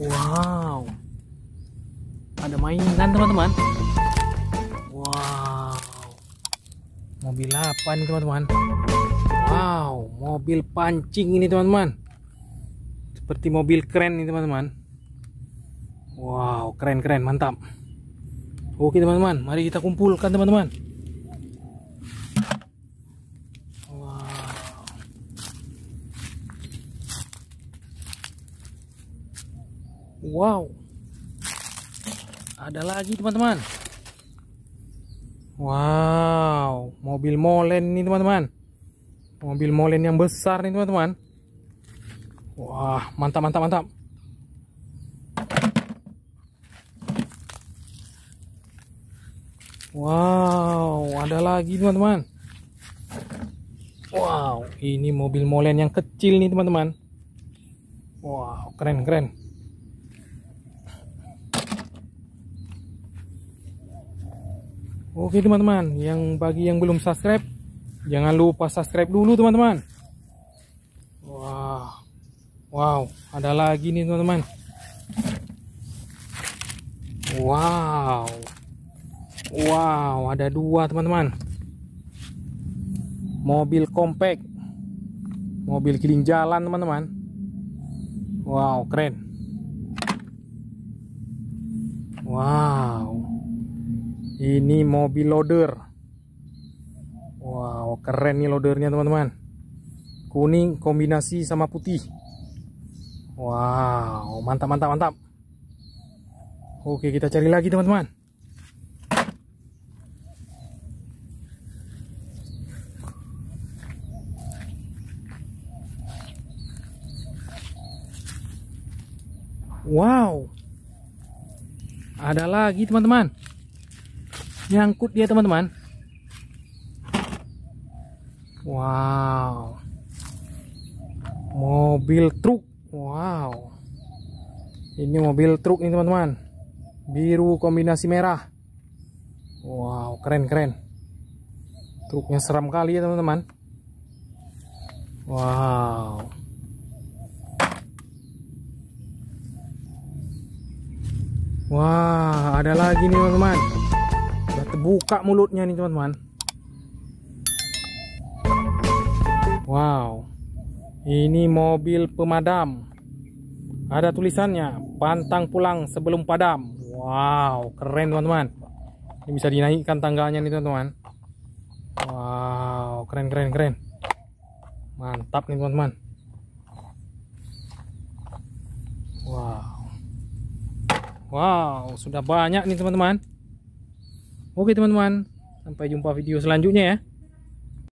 Wow. Ada mainan teman-teman. Wow. Mobil apa nih teman-teman? Wow, mobil pancing ini teman-teman. Seperti mobil keren ini teman-teman. Wow, keren-keren, mantap. Oke teman-teman, mari kita kumpulkan teman-teman. Wow. Ada lagi teman-teman. Wow, mobil molen nih teman-teman. Mobil molen yang besar nih teman-teman. Wah, mantap mantap mantap. Wow, ada lagi teman-teman. Wow, ini mobil molen yang kecil nih teman-teman. Wow, keren keren. Oke teman-teman, yang bagi yang belum subscribe, jangan lupa subscribe dulu teman-teman. wow. wow, ada lagi nih teman-teman. Wow, wow, ada dua teman-teman. Mobil compact, mobil kiling jalan teman-teman. Wow, keren. Wow. Ini mobil loader. Wow, keren nih loadernya teman-teman. Kuning kombinasi sama putih. Wow, mantap mantap mantap. Oke, kita cari lagi teman-teman. Wow. Ada lagi teman-teman nyangkut dia teman-teman wow mobil truk wow ini mobil truk nih teman-teman biru kombinasi merah wow keren-keren truknya seram kali ya teman-teman wow wow, ada lagi nih teman-teman buka mulutnya nih teman-teman wow ini mobil pemadam ada tulisannya pantang pulang sebelum padam wow keren teman-teman ini bisa dinaikkan tangganya nih teman-teman wow keren keren keren mantap nih teman-teman wow wow sudah banyak nih teman-teman Oke teman-teman, sampai jumpa video selanjutnya ya.